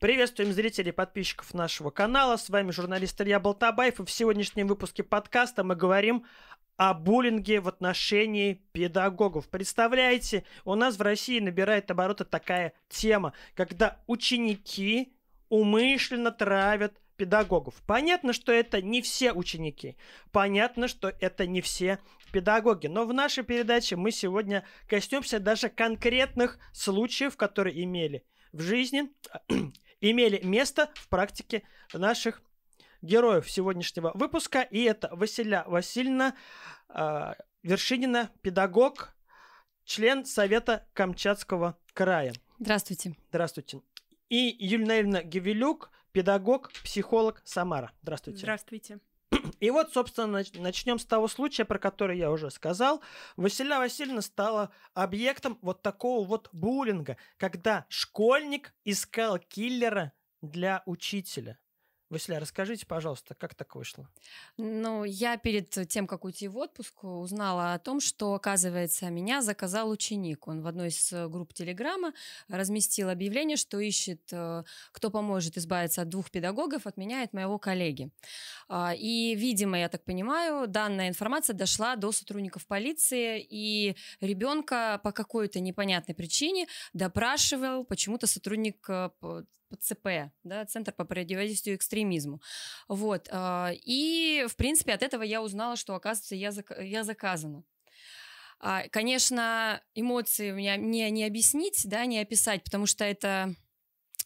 Приветствуем зрителей и подписчиков нашего канала. С вами журналист Илья Болтабаев. И в сегодняшнем выпуске подкаста мы говорим о буллинге в отношении педагогов. Представляете, у нас в России набирает обороты такая тема, когда ученики умышленно травят педагогов. Понятно, что это не все ученики. Понятно, что это не все педагоги. Но в нашей передаче мы сегодня коснемся даже конкретных случаев, которые имели в жизни имели место в практике наших героев сегодняшнего выпуска. И это Василя Васильевна э, Вершинина, педагог, член Совета Камчатского края. Здравствуйте. Здравствуйте. И Юлина Ильна Гевелюк, педагог, психолог Самара. Здравствуйте. Здравствуйте. И вот, собственно, начнем с того случая, про который я уже сказал. Василя Васильевна стала объектом вот такого вот буллинга, когда школьник искал киллера для учителя. Василя, расскажите, пожалуйста, как так вышло? Ну, я перед тем, как уйти в отпуск, узнала о том, что, оказывается, меня заказал ученик. Он в одной из э, групп Телеграма разместил объявление, что ищет, э, кто поможет избавиться от двух педагогов, от меня и от моего коллеги. А, и, видимо, я так понимаю, данная информация дошла до сотрудников полиции, и ребенка по какой-то непонятной причине допрашивал почему-то сотрудник э, ЦП, да, Центр по противодействию экстремизму. Вот. А, и, в принципе, от этого я узнала, что, оказывается, я, зак... я заказана. А, конечно, эмоции у меня не, не объяснить, да, не описать, потому что это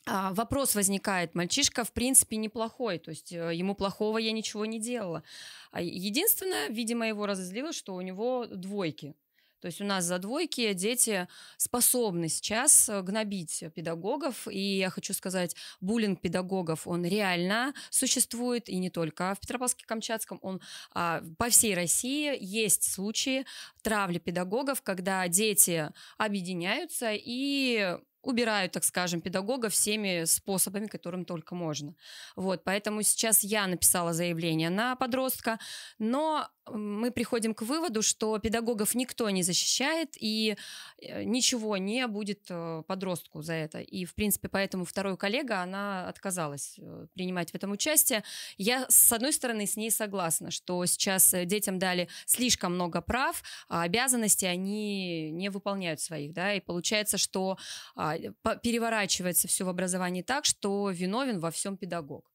а, вопрос возникает. Мальчишка, в принципе, неплохой, то есть э, ему плохого я ничего не делала. Единственное, видимо, его разозлило, что у него двойки. То есть у нас за двойки дети способны сейчас э, гнобить педагогов, и я хочу сказать, буллинг педагогов, он реально существует, и не только в Петропавловске-Камчатском, он а, по всей России есть случаи травли педагогов, когда дети объединяются и убирают, так скажем, педагога всеми способами, которым только можно. Вот, поэтому сейчас я написала заявление на подростка, но мы приходим к выводу, что педагогов никто не защищает, и э, ничего не будет э, подростку за это. И, в принципе, поэтому второй коллега, она отказалась э, принимать в этом участие. Я, с одной стороны, с ней согласна, что сейчас детям дали слишком много прав, а обязанности они не выполняют своих, да, и получается, что а, переворачивается все в образовании так, что виновен во всем педагог.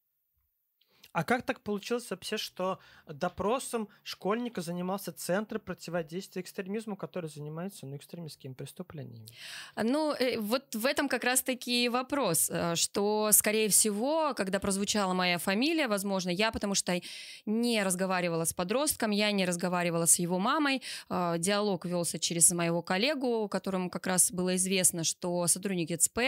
А как так получилось вообще, что допросом школьника занимался Центр противодействия экстремизму, который занимается ну, экстремистскими преступлениями? А, ну, э, вот в этом как раз-таки вопрос, э, что, скорее всего, когда прозвучала моя фамилия, возможно, я, потому что не разговаривала с подростком, я не разговаривала с его мамой, э, диалог велся через моего коллегу, которому как раз было известно, что сотрудники ЦП,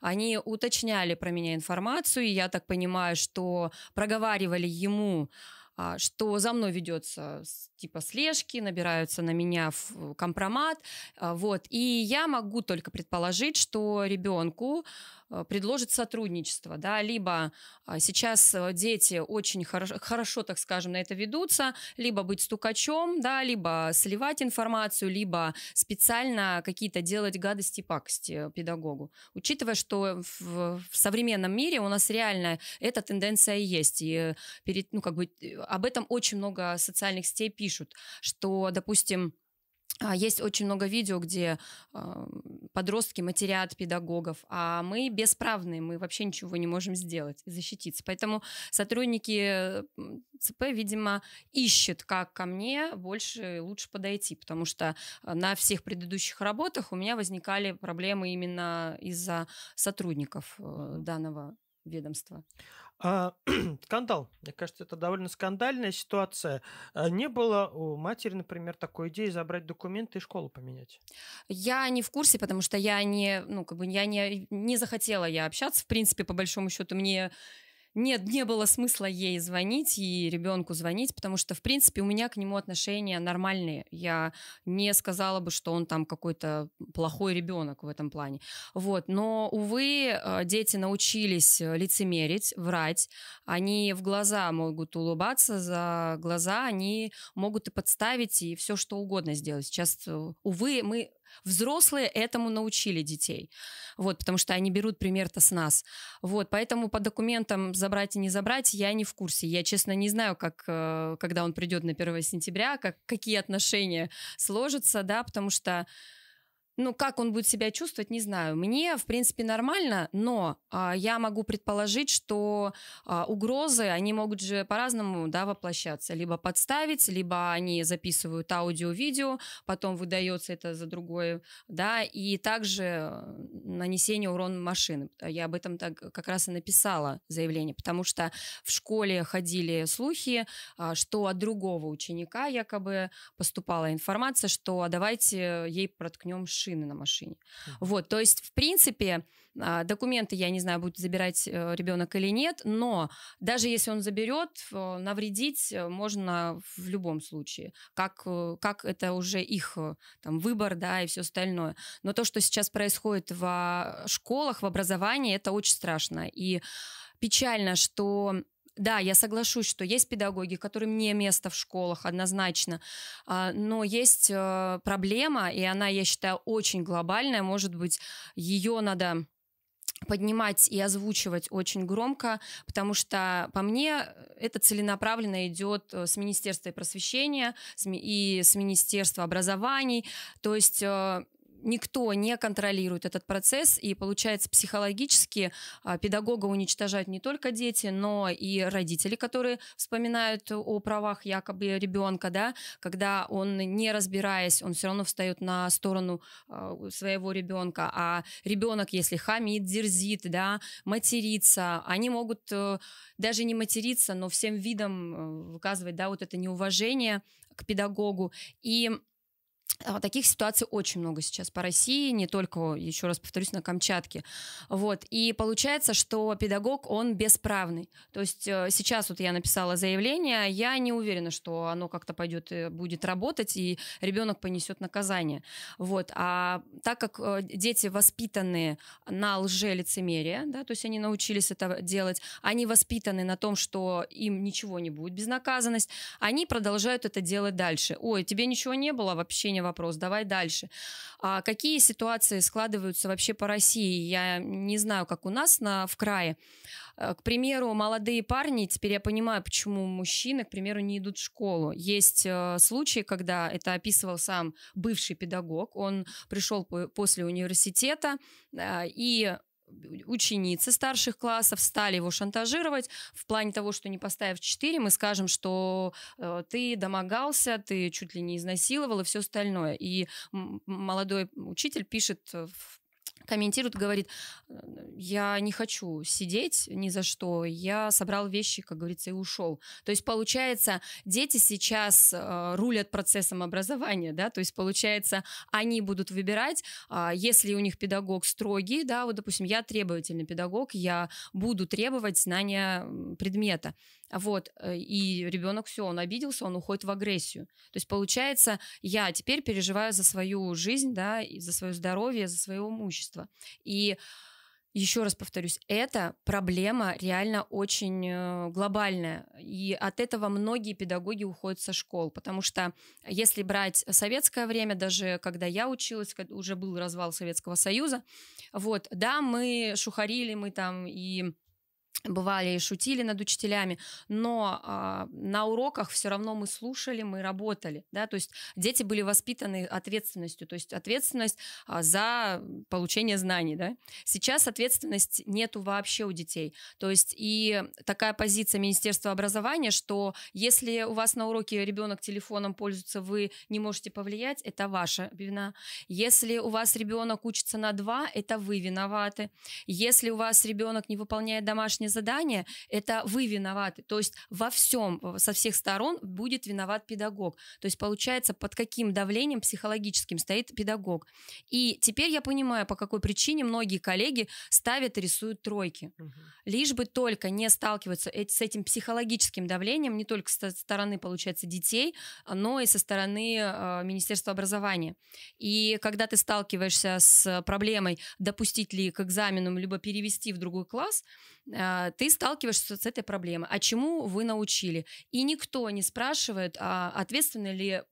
они уточняли про меня информацию, и я так понимаю, что проговаривали выговаривали ему, а, что за мной ведется типа слежки, набираются на меня компромат, а, вот. И я могу только предположить, что ребенку Э, предложит сотрудничество, да, либо а, сейчас э, дети очень хорошо, хорошо, так скажем, на это ведутся, либо быть стукачом, да, либо сливать информацию, либо специально какие-то делать гадости и пакости педагогу. Учитывая, что в, в современном мире у нас реально эта тенденция есть, и перед, ну, как бы, об этом очень много социальных сетей пишут, что, допустим, а, есть очень много видео, где э, подростки матерят педагогов, а мы бесправные, мы вообще ничего не можем сделать и защититься. Поэтому сотрудники ЦП, видимо, ищут, как ко мне больше лучше подойти, потому что а, на всех предыдущих работах у меня возникали проблемы именно из-за сотрудников э, данного ведомства. А, скандал. Мне кажется, это довольно скандальная ситуация. А не было у матери, например, такой идеи забрать документы и школу поменять? Я не в курсе, потому что я не, ну, как бы я не, не захотела я общаться. В принципе, по большому счету, мне нет, не было смысла ей звонить и ребенку звонить, потому что, в принципе, у меня к нему отношения нормальные. Я не сказала бы, что он там какой-то плохой ребенок в этом плане. Вот. Но, увы, э, дети научились э, лицемерить, врать. Они в глаза могут улыбаться, за глаза они могут и подставить, и все что угодно сделать. Сейчас, э, увы, мы Взрослые этому научили детей, вот, потому что они берут пример-то с нас. Вот, поэтому по документам забрать и не забрать я не в курсе. Я, честно, не знаю, как, э, когда он придет на 1 сентября, как, какие отношения сложатся, да, потому что ну, как он будет себя чувствовать, не знаю. Мне, в принципе, нормально, но а, я могу предположить, что а, угрозы, они могут же по-разному да, воплощаться. Либо подставить, либо они записывают аудио-видео, потом выдается это за другое, да, и также нанесение урона машины. Я об этом так как раз и написала заявление, потому что в школе ходили слухи, а, что от другого ученика якобы поступала информация, что а давайте ей проткнем шины на машине. Вот, то есть, в принципе, а, документы, я не знаю, будет забирать э, ребенок или нет, но даже если он заберет, э, навредить э, можно в любом случае. Как, как это уже их там, выбор, да, и все остальное. Но то, что сейчас происходит в школах, в образовании, это очень страшно. И печально, что да, я соглашусь, что есть педагоги, которым не место в школах однозначно, а, но есть э, проблема, и она, я считаю, очень глобальная, может быть, ее надо поднимать и озвучивать очень громко, потому что, по мне, это целенаправленно идет э, с Министерства просвещения и с Министерства образований. То есть э, никто не контролирует этот процесс, и получается психологически а, педагога уничтожают не только дети, но и родители, которые вспоминают о правах якобы ребенка, да, когда он не разбираясь, он все равно встает на сторону а, своего ребенка, а ребенок, если хамит, дерзит, да, матерится, они могут э, даже не материться, но всем видом указывать, э, да, вот это неуважение к педагогу. И а, таких ситуаций очень много сейчас по России, не только, еще раз повторюсь, на Камчатке. Вот. И получается, что педагог, он бесправный. То есть э, сейчас вот я написала заявление, я не уверена, что оно как-то пойдет, э, будет работать, и ребенок понесет наказание. Вот. А так как э, дети воспитаны на лжелицемерие, да, то есть они научились это делать, они воспитаны на том, что им ничего не будет, безнаказанность, они продолжают это делать дальше. Ой, тебе ничего не было, вообще не вопрос, давай дальше. А какие ситуации складываются вообще по России? Я не знаю, как у нас на, в крае. Э, к примеру, молодые парни, теперь я понимаю, почему мужчины, к примеру, не идут в школу. Есть э, случаи, когда это описывал сам бывший педагог, он пришел после университета э, и ученицы старших классов стали его шантажировать в плане того, что не поставив 4, мы скажем, что э, ты домогался, ты чуть ли не изнасиловал и все остальное. И молодой учитель пишет в комментирует, говорит, «Э, я не хочу сидеть ни за что, я собрал вещи, как говорится, и ушел. То есть, получается, дети сейчас э, рулят процессом образования, да, то есть, получается, они будут выбирать, э, если у них педагог строгий, да, вот, допустим, я требовательный педагог, я буду требовать знания предмета. Вот, э, и ребенок все, он обиделся, он уходит в агрессию. То есть получается, я теперь переживаю за свою жизнь, да, и за свое здоровье, за свое имущество. И еще раз повторюсь, эта проблема реально очень э, глобальная, и от этого многие педагоги уходят со школ, потому что если брать советское время, даже когда я училась, уже был развал Советского Союза, вот, да, мы шухарили, мы там и бывали и шутили над учителями, но а, на уроках все равно мы слушали, мы работали, да, то есть дети были воспитаны ответственностью, то есть ответственность а, за получение знаний, да. Сейчас ответственность нету вообще у детей, то есть и такая позиция Министерства образования, что если у вас на уроке ребенок телефоном пользуется, вы не можете повлиять, это ваша вина. Если у вас ребенок учится на два, это вы виноваты. Если у вас ребенок не выполняет домашние домашнее задание, это вы виноваты. То есть во всем, со всех сторон будет виноват педагог. То есть получается, под каким давлением психологическим стоит педагог. И теперь я понимаю, по какой причине многие коллеги ставят и рисуют тройки. Угу. Лишь бы только не сталкиваться с этим психологическим давлением, не только со стороны, получается, детей, но и со стороны э, Министерства образования. И когда ты сталкиваешься с проблемой, допустить ли к экзаменам, либо перевести в другой класс, э, а, ты сталкиваешься с этой проблемой. А чему вы научили? И никто не спрашивает, а ответственный ли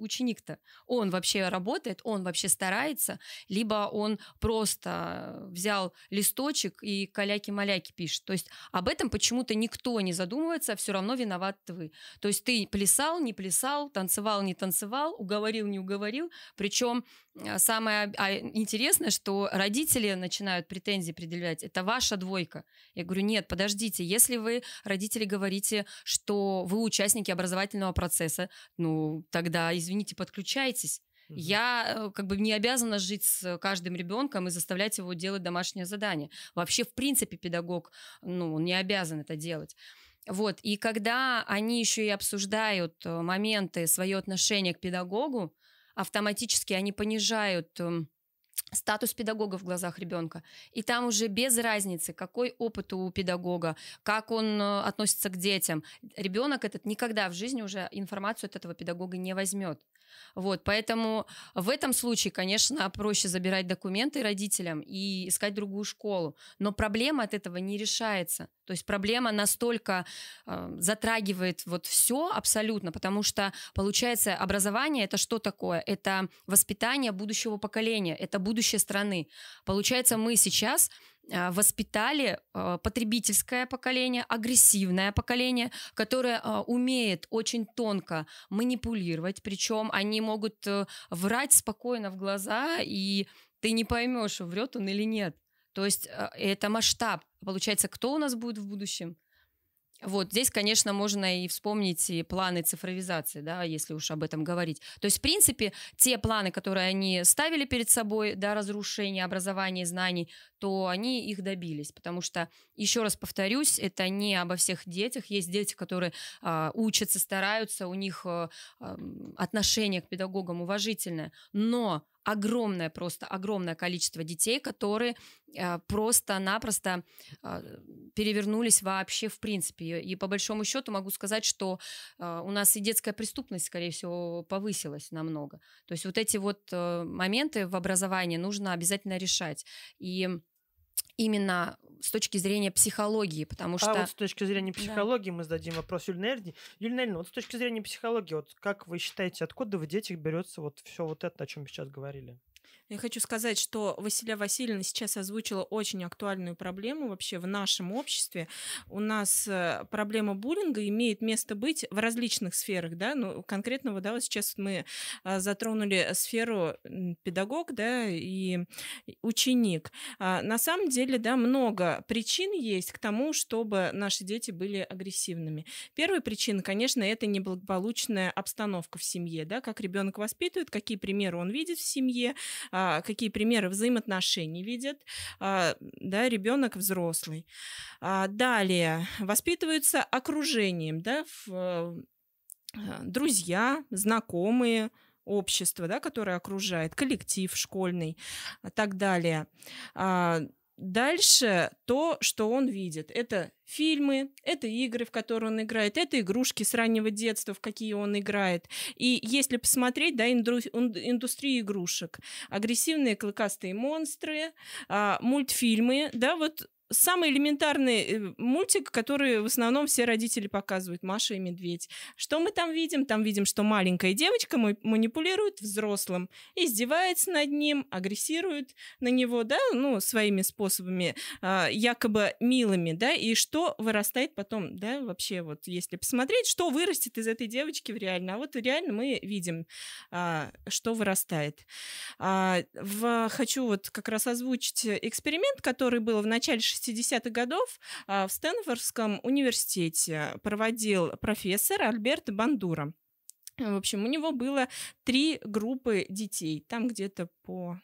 ученик-то? Он вообще работает, он вообще старается, либо он просто взял листочек и каляки-маляки пишет. То есть об этом почему-то никто не задумывается, а все равно виноват вы. То есть ты плясал, не плясал, танцевал, не танцевал, уговорил, не уговорил. Причем а, самое а, интересное, что родители начинают претензии предъявлять. Это ваша двойка. Я говорю, говорю, нет, подождите, если вы, родители, говорите, что вы участники образовательного процесса, ну, тогда, извините, подключайтесь. Я э, как бы не обязана жить с каждым ребенком и заставлять его делать домашнее задание. Вообще, в принципе, педагог, ну, не обязан это делать. Вот, и когда они еще и обсуждают э, моменты, свое отношение к педагогу, автоматически они понижают эм, статус педагога в глазах ребенка. И там уже без разницы, какой опыт у педагога, как он э, относится к детям. Ребенок этот никогда в жизни уже информацию от этого педагога не возьмет. Вот, поэтому в этом случае, конечно, проще забирать документы родителям и искать другую школу. Но проблема от этого не решается. То есть проблема настолько э, затрагивает вот все абсолютно, потому что получается образование это что такое? Это воспитание будущего поколения, это будущее страны. Получается мы сейчас а, воспитали а, потребительское поколение, агрессивное поколение, которое а, умеет очень тонко манипулировать, причем они могут э, врать спокойно в глаза, и ты не поймешь, врет он или нет. То есть э, это масштаб. Получается, кто у нас будет в будущем? Вот здесь, конечно, можно и вспомнить и планы цифровизации, да, если уж об этом говорить. То есть, в принципе, те планы, которые они ставили перед собой, да, разрушения образования, и знаний, то они их добились, потому что, еще раз повторюсь, это не обо всех детях. Есть дети, которые э, учатся, стараются, у них э, отношение к педагогам уважительное, но огромное просто, огромное количество детей, которые э, просто-напросто а, перевернулись вообще в принципе. И по большому счету могу сказать, что а, у нас и детская преступность, скорее всего, повысилась намного. То есть вот эти вот э, моменты в образовании нужно обязательно решать. И именно с точки зрения психологии, потому а что... А вот с точки зрения психологии да. мы зададим вопрос Юль Нельни. Юль Нельни, вот с точки зрения психологии, вот как вы считаете, откуда в детях берется вот все вот это, о чем мы сейчас говорили? Я хочу сказать, что Василия Васильевна сейчас озвучила очень актуальную проблему вообще в нашем обществе. У нас э, проблема буллинга имеет место быть в различных сферах, да, ну, конкретно, да, вот сейчас мы э, затронули сферу педагог, да, и ученик. А, на самом деле, да, много причин есть к тому, чтобы наши дети были агрессивными. Первая причина, конечно, это неблагополучная обстановка в семье, да, как ребенок воспитывает, какие примеры он видит в семье, а, а, какие примеры взаимоотношений видят, а, да, ребенок взрослый. А, далее, воспитываются окружением, да, в, друзья, знакомые, общество, да, которое окружает, коллектив школьный и так далее. Дальше то, что он видит. Это фильмы, это игры, в которые он играет, это игрушки с раннего детства, в какие он играет. И если посмотреть, да, инду индустрию игрушек, агрессивные клыкастые монстры, а, мультфильмы, да, вот самый элементарный э, мультик, который в основном все родители показывают, Маша и Медведь. Что мы там видим? Там видим, что маленькая девочка манипулирует взрослым, издевается над ним, агрессирует на него, да, ну, своими способами, а, якобы милыми, да, и что вырастает потом, да, вообще вот, если посмотреть, что вырастет из этой девочки в реально. А вот реально мы видим, а, что вырастает. А, хочу вот как раз озвучить э, эксперимент, который был в начале 60-х годов а, в Стэнфордском университете проводил профессор Альберт Бандура. В общем, у него было три группы детей, там где-то по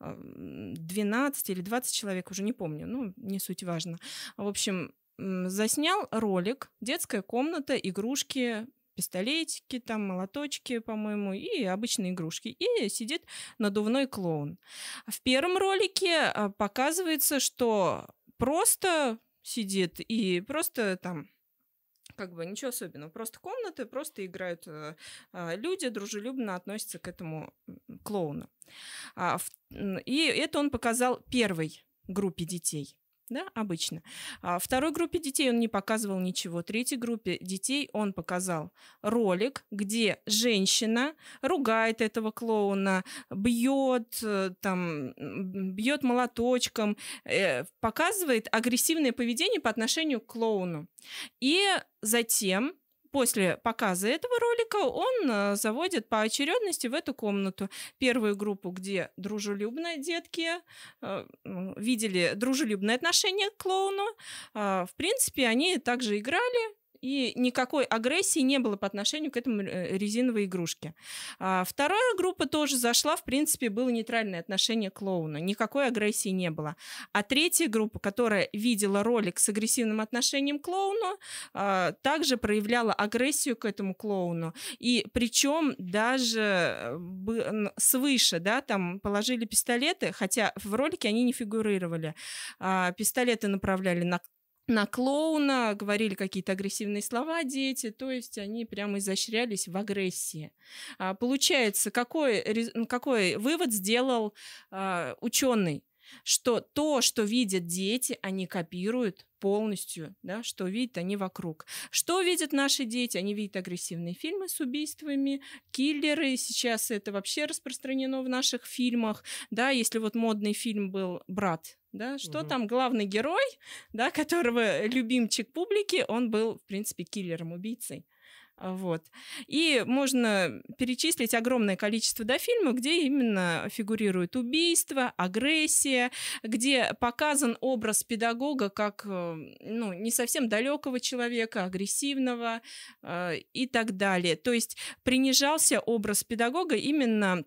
12 а, или 20 человек, уже не помню, ну, не суть важно. В общем, заснял ролик «Детская комната, игрушки, пистолетики, там молоточки, по-моему, и обычные игрушки. И сидит надувной клоун. В первом ролике а, показывается, что просто сидит и просто там как бы ничего особенного, просто комнаты, просто играют э, а, люди, дружелюбно относятся к этому клоуну. А, в, и это он показал первой группе детей да, обычно. А второй группе детей он не показывал ничего. Третьей группе детей он показал ролик, где женщина ругает этого клоуна, бьет, э, там, бьет молоточком, э, показывает агрессивное поведение по отношению к клоуну. И затем После показа этого ролика он э, заводит по очередности в эту комнату первую группу, где дружелюбные детки э, видели дружелюбное отношение к клоуну. Э, в принципе, они также играли, и никакой агрессии не было по отношению к этому э, резиновой игрушке. А вторая группа тоже зашла, в принципе, было нейтральное отношение к клоуну. Никакой агрессии не было. А третья группа, которая видела ролик с агрессивным отношением к клоуну, а, также проявляла агрессию к этому клоуну. И причем даже свыше, да, там положили пистолеты, хотя в ролике они не фигурировали. А, пистолеты направляли на на клоуна, говорили какие-то агрессивные слова дети, то есть они прямо изощрялись в агрессии. А, получается, какой, ну, какой вывод сделал а, ученый? что то, что видят дети, они копируют полностью, да, что видят они вокруг. Что видят наши дети? Они видят агрессивные фильмы с убийствами, киллеры. Сейчас это вообще распространено в наших фильмах, да. Если вот модный фильм был "Брат", да, что угу. там главный герой, да, которого любимчик публики, он был, в принципе, киллером-убийцей. А, вот. И можно перечислить огромное количество да, фильмов, где именно фигурирует убийство, агрессия, где показан образ педагога как э, ну, не совсем далекого человека, агрессивного э, и так далее. То есть принижался образ педагога именно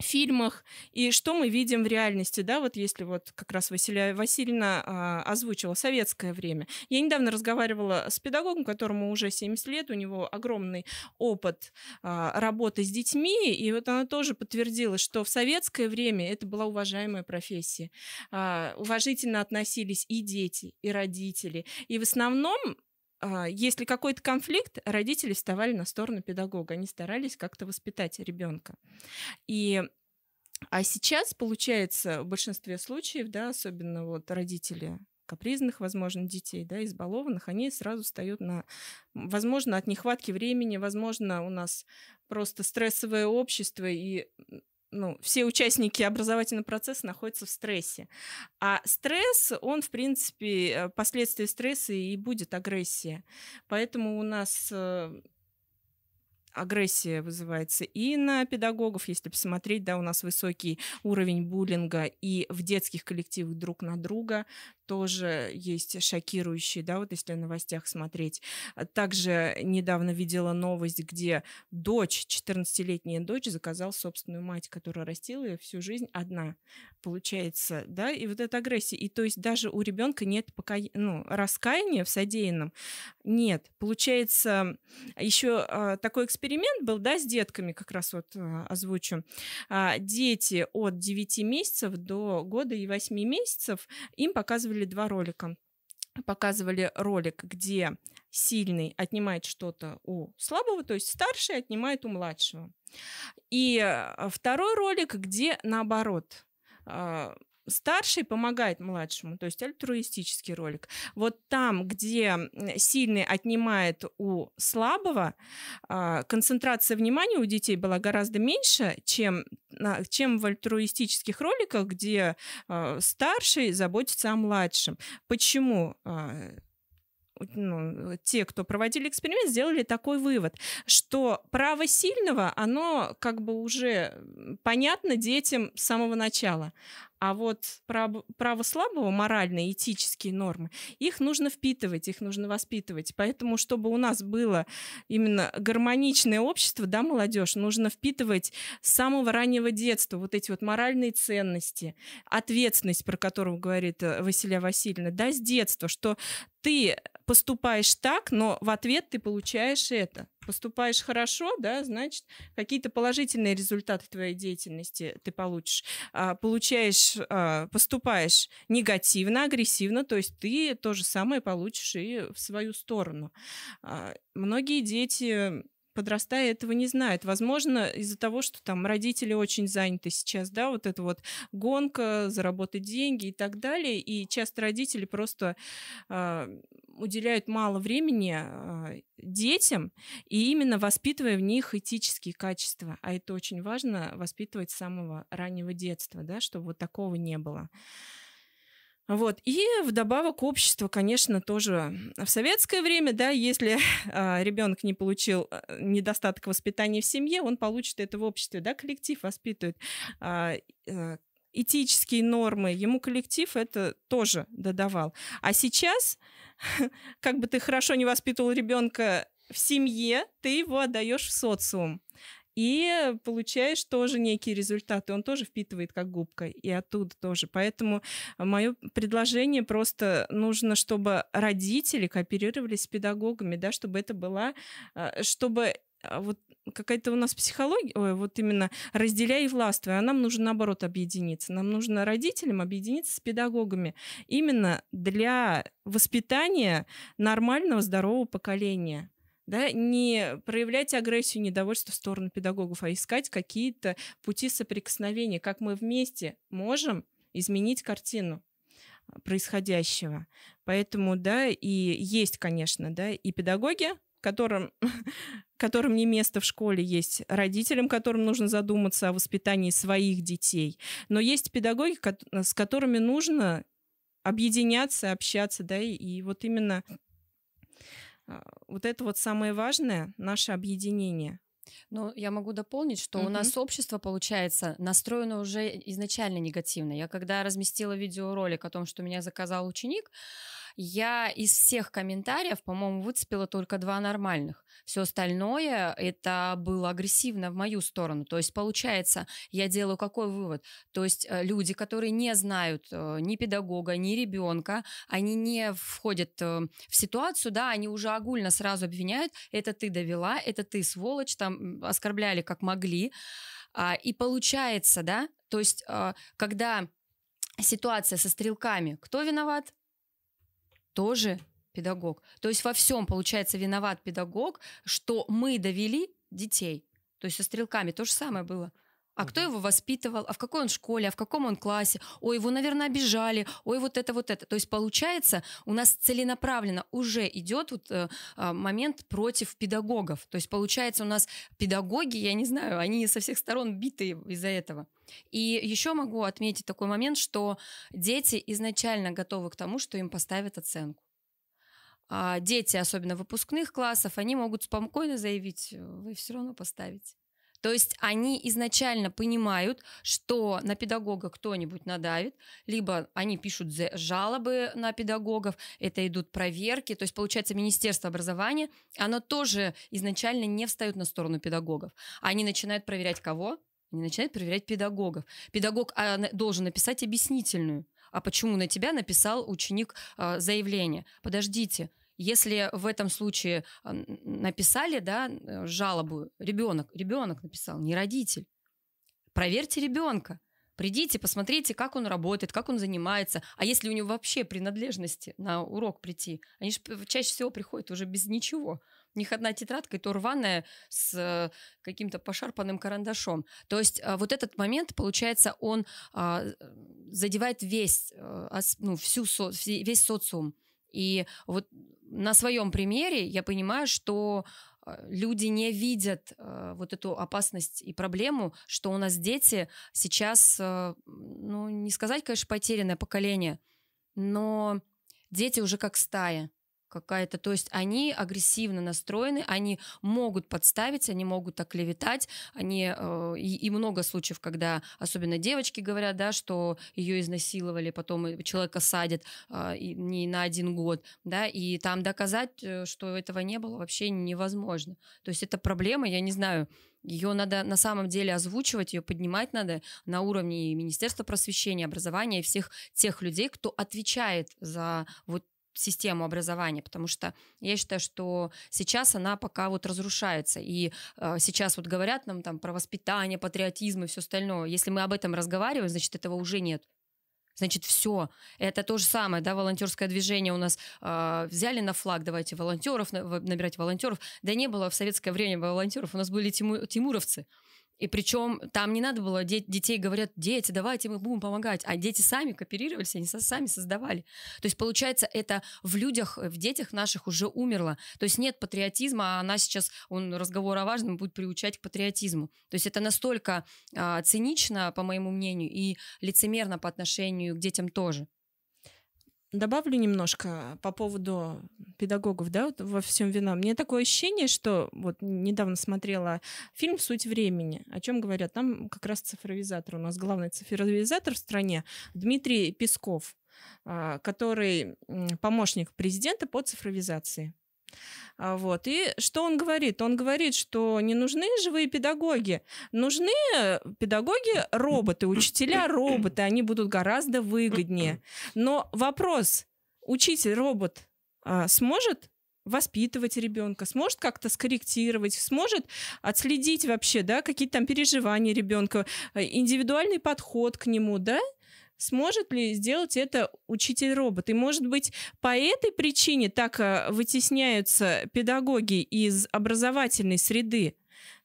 фильмах и что мы видим в реальности, да, вот если вот как раз Василия Васильевна а, озвучила советское время. Я недавно разговаривала с педагогом, которому уже 70 лет, у него огромный опыт а, работы с детьми, и вот она тоже подтвердила, что в советское время это была уважаемая профессия. А, уважительно относились и дети, и родители. И в основном а, если какой-то конфликт, родители вставали на сторону педагога, они старались как-то воспитать ребенка. И а сейчас, получается, в большинстве случаев, да, особенно вот родители капризных, возможно, детей, да, избалованных, они сразу встают на, возможно, от нехватки времени, возможно, у нас просто стрессовое общество, и ну, все участники образовательного процесса находятся в стрессе. А стресс, он, в принципе, э, последствия стресса и будет агрессия. Поэтому у нас э, агрессия вызывается и на педагогов, если посмотреть, да, у нас высокий уровень буллинга и в детских коллективах друг на друга, тоже есть шокирующие, да, вот если в новостях смотреть. А также недавно видела новость, где дочь, 14-летняя дочь, заказала собственную мать, которая растила ее всю жизнь одна, получается, да, и вот эта агрессия. И то есть даже у ребенка нет пока, ну, раскаяния в содеянном. Нет, получается, еще а, такой эксперимент был, да, с детками, как раз вот а, озвучу. А, дети от 9 месяцев до года и 8 месяцев, им показывали сделали два ролика. Показывали ролик, где сильный отнимает что-то у слабого, то есть старший отнимает у младшего. И э, второй ролик, где наоборот а, – старший помогает младшему, то есть альтруистический ролик. Вот там, где сильный отнимает у слабого, а, концентрация внимания у детей была гораздо меньше, чем, чем в альтруистических роликах, где а, старший заботится о младшем. Почему? А, ну, те, кто проводили эксперимент, сделали такой вывод, что право сильного, оно как бы уже понятно детям с самого начала. А вот право, право слабого, моральные, этические нормы, их нужно впитывать, их нужно воспитывать. Поэтому, чтобы у нас было именно гармоничное общество, да, молодежь, нужно впитывать с самого раннего детства вот эти вот моральные ценности, ответственность, про которую говорит э, Василия Васильевна, да, с детства, что ты поступаешь так, но в ответ ты получаешь это поступаешь хорошо, да, значит, какие-то положительные результаты твоей деятельности ты получишь. А, получаешь, а, поступаешь негативно, агрессивно, то есть ты то же самое получишь и в свою сторону. А, многие дети подрастая, этого не знает. Возможно, из-за того, что там родители очень заняты сейчас, да, вот эта вот гонка, заработать деньги и так далее, и часто родители просто э, уделяют мало времени э, детям, и именно воспитывая в них этические качества, а это очень важно, воспитывать с самого раннего детства, да, чтобы вот такого не было. Было. Вот. И вдобавок общество, конечно, тоже в советское время, да, если э, а, ребенок не получил а, недостаток воспитания в семье, он получит это в обществе, да, коллектив воспитывает. Э, э, этические нормы, ему коллектив это тоже додавал. А сейчас, как бы ты хорошо не воспитывал ребенка в семье, ты его отдаешь в социум и получаешь тоже некие результаты. Он тоже впитывает как губка, и оттуда тоже. Поэтому мое предложение просто нужно, чтобы родители кооперировались с педагогами, да, чтобы это было, а, чтобы а, вот какая-то у нас психология, ой, вот именно разделяй и властвуй, а нам нужно наоборот объединиться. Нам нужно родителям объединиться с педагогами именно для воспитания нормального, здорового поколения да, не проявлять агрессию, недовольство в сторону педагогов, а искать какие-то пути соприкосновения, как мы вместе можем изменить картину происходящего. Поэтому, да, и есть, конечно, да, и педагоги, которым, которым не место в школе, есть родителям, которым нужно задуматься о воспитании своих детей. Но есть педагоги, с которыми нужно объединяться, общаться, да, и, и вот именно а, вот это вот самое важное, наше объединение. Ну, я могу дополнить, что mm-hmm. у нас общество, получается, настроено уже изначально негативно. Я когда разместила видеоролик о том, что меня заказал ученик, я из всех комментариев, по-моему, выцепила только два нормальных. Все остальное это было агрессивно в мою сторону. То есть, получается, я делаю какой вывод? То есть э, люди, которые не знают э, ни педагога, ни ребенка, они не входят э, в ситуацию, да, они уже огульно сразу обвиняют, это ты довела, это ты сволочь, там оскорбляли как могли. А, и получается, да, то есть, когда ситуация со стрелками, кто виноват? тоже педагог. То есть во всем, получается, виноват педагог, что мы довели детей. То есть со стрелками то же самое было. А кто его воспитывал? А в какой он школе? А в каком он классе? Ой, его, наверное, обижали. Ой, вот это, вот это. То есть получается, у нас целенаправленно уже идет вот, э, а, момент против педагогов. То есть получается, у нас педагоги, я не знаю, они со всех сторон биты из-за этого. И еще могу отметить такой момент, что дети изначально готовы к тому, что им поставят оценку. А дети, особенно выпускных классов, они могут спокойно заявить, вы все равно поставите. То есть они изначально понимают, что на педагога кто-нибудь надавит, либо они пишут жалобы на педагогов, это идут проверки, то есть получается Министерство образования, оно тоже изначально не встает на сторону педагогов. Они начинают проверять кого? Они начинают проверять педагогов. Педагог а, должен написать объяснительную а почему на тебя написал ученик э, заявление? Подождите, если в этом случае а, написали да, э, жалобу, ребенок, ребенок написал, не родитель, проверьте ребенка. Придите, посмотрите, как он работает, как он занимается. А если у него вообще принадлежности на урок прийти? Они же чаще всего приходят уже без ничего. У них одна тетрадка, и то рваная с э, каким-то пошарпанным карандашом. То есть а, вот этот момент, получается, он а, задевает весь, э, ну, всю, весь социум. И вот на своем примере я понимаю, что а, люди не видят э, вот эту опасность и проблему, что у нас дети сейчас, э, ну, не сказать, конечно, потерянное поколение, но дети уже как стая какая-то. То есть они агрессивно настроены, они могут подставить, они могут так левитать, они э, и, и много случаев, когда особенно девочки говорят, да, что ее изнасиловали, потом человека садят э, не на один год, да, и там доказать, э, что этого не было, вообще невозможно. То есть это проблема, я не знаю, ее надо на самом деле озвучивать, ее поднимать надо на уровне Министерства просвещения, образования и всех тех людей, кто отвечает за вот систему образования, потому что я считаю, что сейчас она пока вот разрушается. И э, сейчас вот говорят нам там про воспитание, патриотизм и все остальное. Если мы об этом разговариваем, значит, этого уже нет. Значит, все. Это то же самое, да, волонтерское движение у нас э, взяли на флаг, давайте волонтеров, набирать волонтеров. Да не было в советское время волонтеров, у нас были тиму тимуровцы. И причем там не надо было, де- детей говорят, дети, давайте мы будем помогать. А дети сами кооперировались, они со- сами создавали. То есть, получается, это в людях, в детях наших уже умерло. То есть нет патриотизма, а она сейчас, он разговор о важном будет приучать к патриотизму. То есть это настолько а, цинично, по моему мнению, и лицемерно по отношению к детям тоже добавлю немножко по поводу педагогов, да, вот во всем вина. Мне такое ощущение, что вот недавно смотрела фильм «Суть времени», о чем говорят. Там как раз цифровизатор. У нас главный цифровизатор в стране Дмитрий Песков, а, который помощник президента по цифровизации. А, вот. И что он говорит? Он говорит, что не нужны живые педагоги. Нужны э, педагоги роботы, учителя роботы. Они будут гораздо выгоднее. Но вопрос, учитель робот а, сможет воспитывать ребенка, сможет как-то скорректировать, сможет отследить вообще, да, какие-то там переживания ребенка, э, индивидуальный подход к нему, да, сможет ли сделать это учитель-робот. И, может быть, по этой причине так э, вытесняются педагоги из образовательной среды.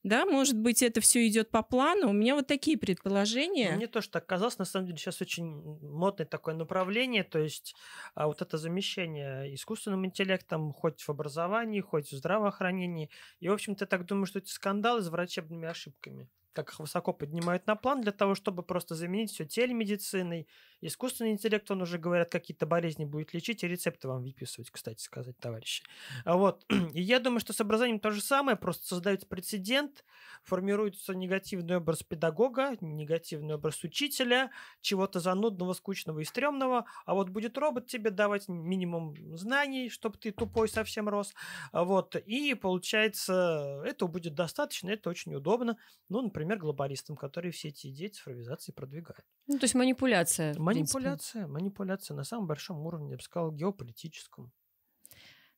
Да, может быть, это все идет по плану. У меня вот такие предположения. Мне тоже так казалось. На самом деле сейчас очень модное такое направление. То есть а, вот это замещение искусственным интеллектом хоть в образовании, хоть в здравоохранении. И, в общем-то, так думаю, что это скандал с врачебными ошибками как их высоко поднимают на план для того, чтобы просто заменить все телемедициной. Искусственный интеллект, он уже, говорят, какие-то болезни будет лечить и рецепты вам выписывать, кстати сказать, товарищи. А вот. И я думаю, что с образованием то же самое, просто создается прецедент, формируется негативный образ педагога, негативный образ учителя, чего-то занудного, скучного и стрёмного, а вот будет робот тебе давать минимум знаний, чтобы ты тупой совсем рос. Вот. И получается, этого будет достаточно, это очень удобно. Ну, например, например, глобалистам, которые все эти идеи цифровизации продвигают. Ну, то есть манипуляция. Манипуляция, манипуляция на самом большом уровне, я бы сказал, геополитическом.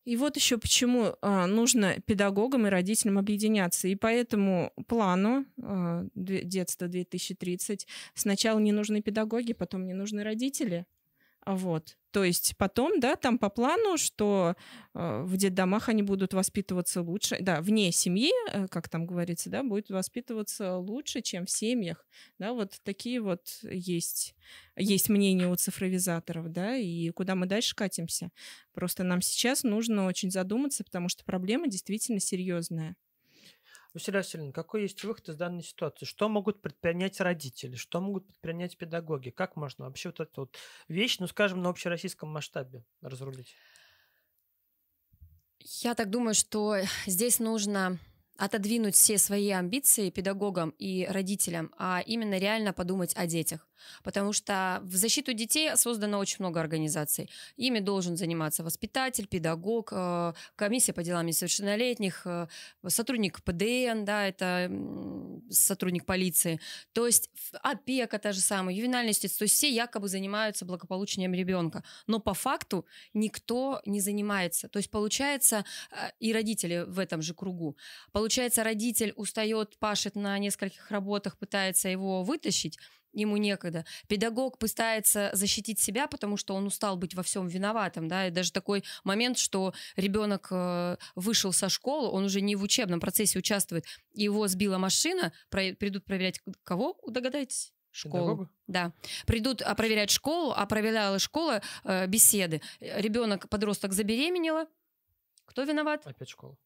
И вот еще почему а, нужно педагогам и родителям объединяться. И по этому плану а, детства 2030 сначала не нужны педагоги, потом не нужны родители. Вот. То есть потом, да, там по плану, что э, в детдомах они будут воспитываться лучше, да, вне семьи, э, как там говорится, да, будет воспитываться лучше, чем в семьях, да, вот такие вот есть, есть мнения у цифровизаторов, да, и куда мы дальше катимся. Просто нам сейчас нужно очень задуматься, потому что проблема действительно серьезная. Василий ну, Васильевна, какой есть выход из данной ситуации? Что могут предпринять родители? Что могут предпринять педагоги? Как можно вообще вот эту вот вещь, ну, скажем, на общероссийском масштабе разрулить? Я так думаю, что здесь нужно отодвинуть все свои амбиции педагогам и родителям, а именно реально подумать о детях. Потому что в защиту детей создано очень много организаций. Ими должен заниматься воспитатель, педагог, э, комиссия по делам несовершеннолетних, э, сотрудник ПДН, да, это сотрудник полиции. То есть опека та же самая, ювенальный юстиц. То есть все якобы занимаются благополучием ребенка. Но по факту никто не занимается. То есть получается, э, и родители в этом же кругу. Получается, родитель устает, пашет на нескольких работах, пытается его вытащить, ему некогда. Педагог пытается защитить себя, потому что он устал быть во всем виноватым, да, и даже такой момент, что ребенок э, вышел со школы, он уже не в учебном процессе участвует, его сбила машина, придут проверять кого, догадайтесь? школу. Педагога? Да. Придут а проверять школу, а проверяла школа э, беседы. Ребенок, подросток забеременела. Кто виноват? Опять школа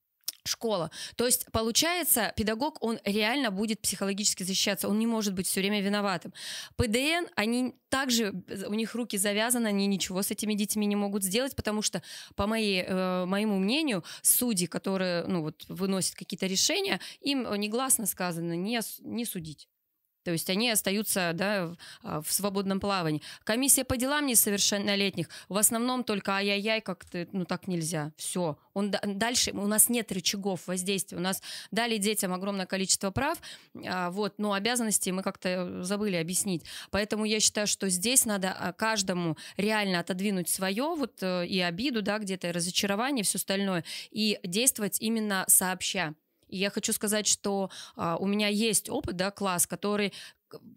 школа. То есть, получается, педагог, он реально будет психологически защищаться, он не может быть все время виноватым. ПДН, они также, у них руки завязаны, они ничего с этими детьми не могут сделать, потому что, по моей, э, моему мнению, судьи, которые ну, вот, выносят какие-то решения, им э, негласно сказано не, не судить. То есть они остаются да, а, в свободном плавании. Комиссия по делам несовершеннолетних в основном только ай-яй-яй, как то ну так нельзя. Все. Он, дальше у нас нет рычагов воздействия. У нас дали детям огромное количество прав, а, вот, но обязанности мы как-то забыли объяснить. Поэтому я считаю, что здесь надо а, каждому реально отодвинуть свое, вот э, и обиду, да, где-то разочарование, все остальное, и действовать именно сообща. И я хочу сказать, что а, у меня есть опыт, да, класс, который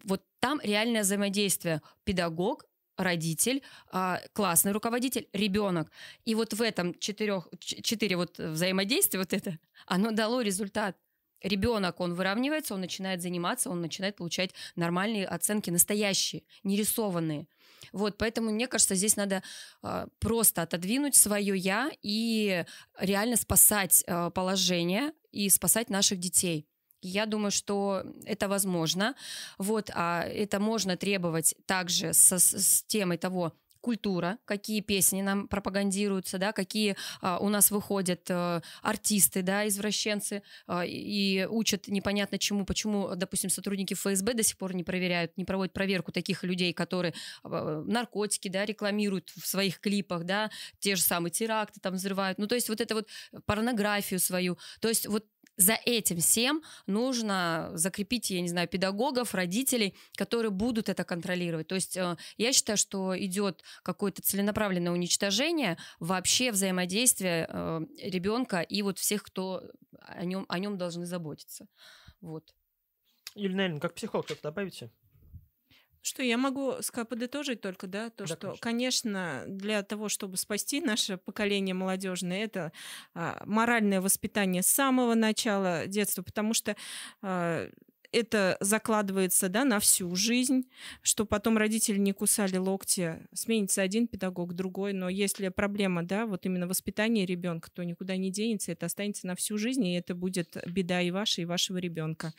вот там реальное взаимодействие педагог, родитель, а, классный руководитель, ребенок. И вот в этом четырех, четыре вот взаимодействия вот это, оно дало результат. Ребенок, он выравнивается, он начинает заниматься, он начинает получать нормальные оценки, настоящие, нерисованные. Вот, поэтому мне кажется, здесь надо э, просто отодвинуть свое я и реально спасать э, положение и спасать наших детей. Я думаю, что это возможно. Вот, а это можно требовать также со, с темой того, культура, какие песни нам пропагандируются, да, какие а, у нас выходят а, артисты, да, извращенцы а, и учат непонятно чему, почему, допустим, сотрудники ФСБ до сих пор не проверяют, не проводят проверку таких людей, которые а, а, наркотики, да, рекламируют в своих клипах, да, те же самые теракты там взрывают, ну то есть вот это вот порнографию свою, то есть вот за этим всем нужно закрепить, я не знаю, педагогов, родителей, которые будут это контролировать. То есть э, я считаю, что идет какое-то целенаправленное уничтожение вообще взаимодействия э, ребенка и вот всех, кто о нем, о нем должны заботиться. Вот. Юлия Наиловна, как психолог, что-то добавите? Что я могу подытожить только, да, то, да, что, конечно. конечно, для того, чтобы спасти наше поколение молодежное, это а, моральное воспитание с самого начала детства, потому что а, это закладывается да, на всю жизнь, что потом родители не кусали локти, сменится один педагог, другой, но если проблема, да, вот именно воспитание ребенка, то никуда не денется, это останется на всю жизнь, и это будет беда и ваша, и вашего ребенка.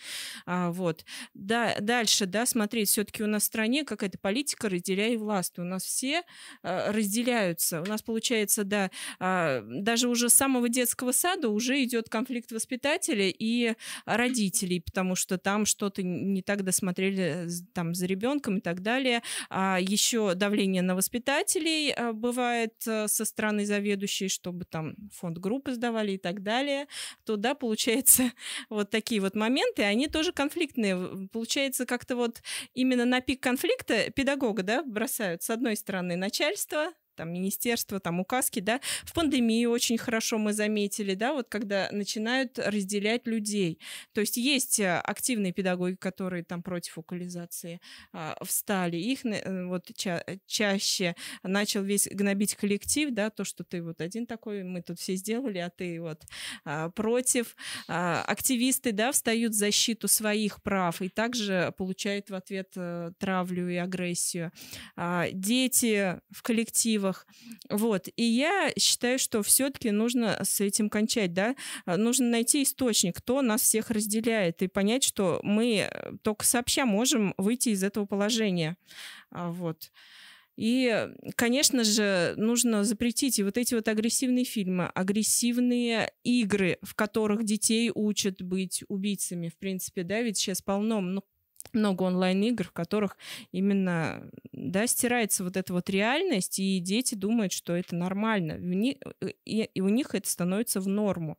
А, вот. Да, дальше, да, смотреть, все-таки у нас в стране какая-то политика разделяй власть, у нас все а, разделяются, у нас получается, да, а, даже уже с самого детского сада уже идет конфликт воспитателя и родителей, потому что там что-то не так досмотрели э, там за ребенком и так далее. А еще давление на воспитателей э, бывает э, со стороны заведующей, чтобы там фонд группы сдавали и так далее. То да, получается вот такие вот моменты, они тоже конфликтные. Получается как-то вот именно на пик конфликта педагога, да, бросают с одной стороны начальство, там министерства, там указки, да, в пандемии очень хорошо мы заметили, да, вот когда начинают разделять людей. То есть есть э, активные педагоги, которые там против укализации а, встали, их э, вот ча э, чаще начал весь гнобить коллектив, да, то, что ты вот один такой, мы тут все сделали, а ты вот а, против. А, активисты, да, встают в защиту своих прав и также получают в ответ а, травлю и агрессию. А, дети в коллективе мотивах. Вот. И я считаю, что все-таки нужно с этим кончать, да. А, нужно найти источник, кто нас всех разделяет, и понять, что мы э, только сообща можем выйти из этого положения. А, вот. И, э, конечно же, нужно запретить и вот эти вот агрессивные фильмы, агрессивные игры, в которых детей учат быть убийцами, в принципе, да, ведь сейчас полно, ну, много онлайн-игр, в которых именно, да, стирается вот эта вот реальность, и дети думают, что это нормально. Э, и, у них это становится в норму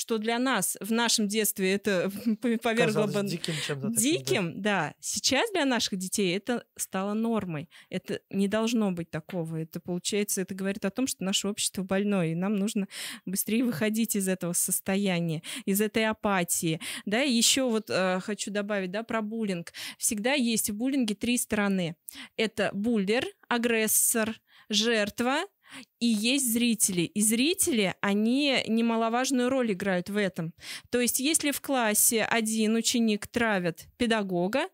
что для нас в нашем детстве это повергло бы... диким Диким, таким, да. да. Сейчас для наших детей это стало нормой. Это не должно быть такого. Это, получается, это говорит о том, что наше общество больное, и нам нужно быстрее выходить из этого состояния, из этой апатии. Да, и еще вот э, хочу добавить, да, про буллинг. Всегда есть в буллинге три стороны. Это буллер, агрессор, жертва и есть зрители. И зрители, они немаловажную роль играют в этом. То есть, если в классе один ученик травит педагога,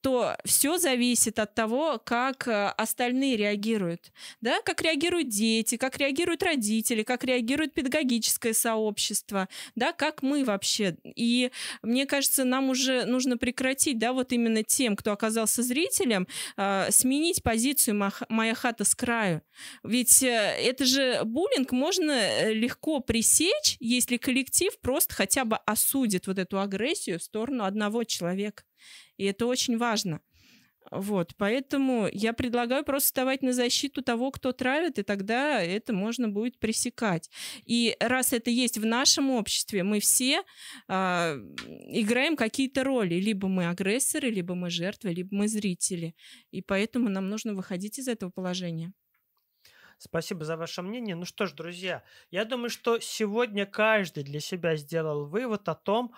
то все зависит от того, как э, остальные реагируют. Да? Как реагируют дети, как реагируют родители, как реагирует педагогическое сообщество, да? как мы вообще. И мне кажется, нам уже нужно прекратить, да, вот именно тем, кто оказался зрителем, э, сменить позицию «моя хата с краю». Ведь э, это же буллинг можно э, легко пресечь, если коллектив просто хотя бы осудит вот эту агрессию в сторону одного человека. И это очень важно. Вот, поэтому я предлагаю просто вставать на защиту того, кто травит, и тогда это можно будет пресекать. И раз это есть в нашем обществе, мы все э, играем какие-то роли. Либо мы агрессоры, либо мы жертвы, либо мы зрители. И поэтому нам нужно выходить из этого положения. Спасибо за ваше мнение. Ну что ж, друзья, я думаю, что сегодня каждый для себя сделал вывод о том,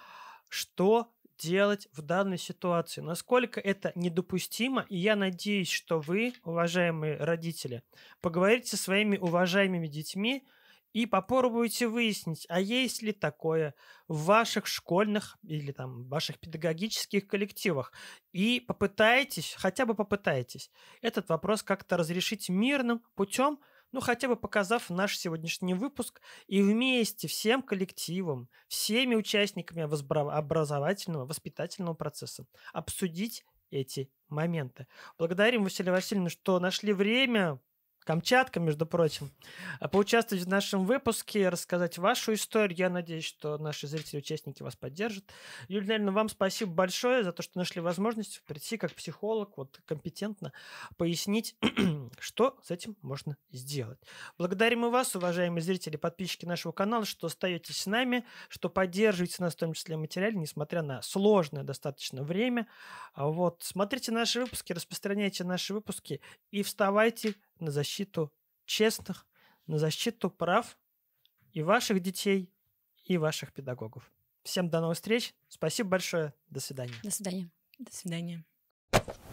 что делать в данной ситуации, насколько это недопустимо. И я надеюсь, что вы, уважаемые родители, поговорите со своими уважаемыми детьми и попробуйте выяснить, а есть ли такое в ваших школьных или там ваших педагогических коллективах. И попытайтесь, хотя бы попытайтесь, этот вопрос как-то разрешить мирным путем – ну хотя бы показав наш сегодняшний выпуск и вместе всем коллективом, всеми участниками образовательного, воспитательного процесса обсудить эти моменты. Благодарим Василия Васильевна, что нашли время Камчатка, между прочим, э, поучаствовать в нашем выпуске, рассказать вашу историю. Я надеюсь, что наши зрители участники вас поддержат. Юль, наверное, вам спасибо большое за то, что нашли возможность прийти как психолог, вот компетентно пояснить, что с этим можно сделать. Благодарим и вас, уважаемые зрители, подписчики нашего канала, что остаетесь с нами, что поддерживаете нас в том числе материально, несмотря на сложное достаточно время. Вот. Смотрите наши выпуски, распространяйте наши выпуски и вставайте на защиту честных, на защиту прав и ваших детей, и ваших педагогов. Всем до новых встреч. Спасибо большое. До свидания. До свидания. До свидания.